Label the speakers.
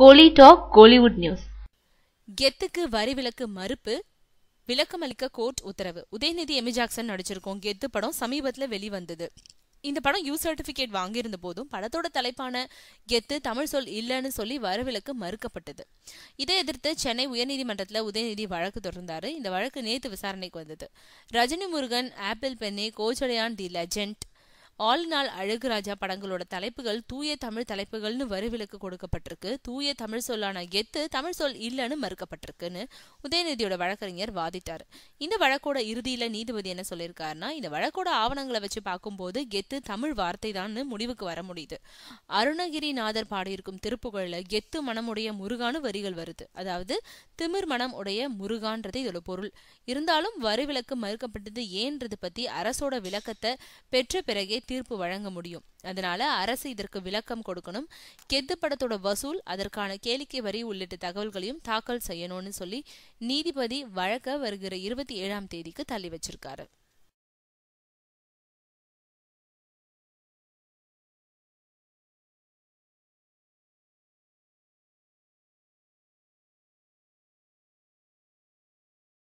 Speaker 1: கோலி talk Kollywood news கெத்துக்கு வரி விலக்கு மறுப்பு விளக்கம் அளிக்க கோர்ட் உத்தரவு உதயநிதி எமி ஜாக்சன் நடிச்சிருக்கோம் கெத்து படம் சமீபத்தில் வெளிவந்தது இந்த படம் யூ சர்டிஃபிகேட் வாங்கியிருந்த போதும் படத்தோட தலைப்பான கெத்து தமிழ் சொல் இல்லைன்னு சொல்லி வரவிலக்கு மறுக்கப்பட்டது இதை எதிர்த்து சென்னை உயர்நீதிமன்றத்தில் உதயநிதி வழக்கு தொடர்ந்தார் இந்த வழக்கு நேற்று விசாரணைக்கு வந்தது ரஜினி முருகன் ஆப்பிள் பெண்ணே கோச்சடையான் தி லெஜெண்ட் ஆல் நாள் அழகு ராஜா படங்களோட தலைப்புகள் தூய தமிழ் தலைப்புகள்னு வரிவிலக்கு கொடுக்கப்பட்டிருக்கு தூய தமிழ் சொல்லான எத்து தமிழ் சொல் இல்லைன்னு மறுக்கப்பட்டிருக்குன்னு உதயநிதியோட வழக்கறிஞர் வாதிட்டார் இந்த வழக்கோட இறுதியில நீதிபதி என்ன சொல்லியிருக்காருன்னா இந்த வழக்கோட ஆவணங்களை வச்சு பார்க்கும்போது கெத்து தமிழ் வார்த்தை தான்னு முடிவுக்கு வர முடியுது அருணகிரிநாதர் பாடியிருக்கும் திருப்புகழில் கெத்து மனமுடைய முருகானு வரிகள் வருது அதாவது திமிர் மனம் உடைய முருகான்றது இதோட பொருள் இருந்தாலும் வரிவிலக்கு மறுக்கப்பட்டது ஏன்றது பத்தி அரசோட விளக்கத்தை பெற்ற பிறகே தீர்ப்பு வழங்க முடியும் அதனால அரசு இதற்கு விளக்கம் கொடுக்கணும் கெத்து படத்தோட வசூல் அதற்கான கேளிக்கை வரி உள்ளிட்ட தகவல்களையும் தாக்கல் செய்யணும்னு சொல்லி நீதிபதி வழக்க வருகிற இருபத்தி ஏழாம் தேதிக்கு தள்ளி வச்சிருக்காரு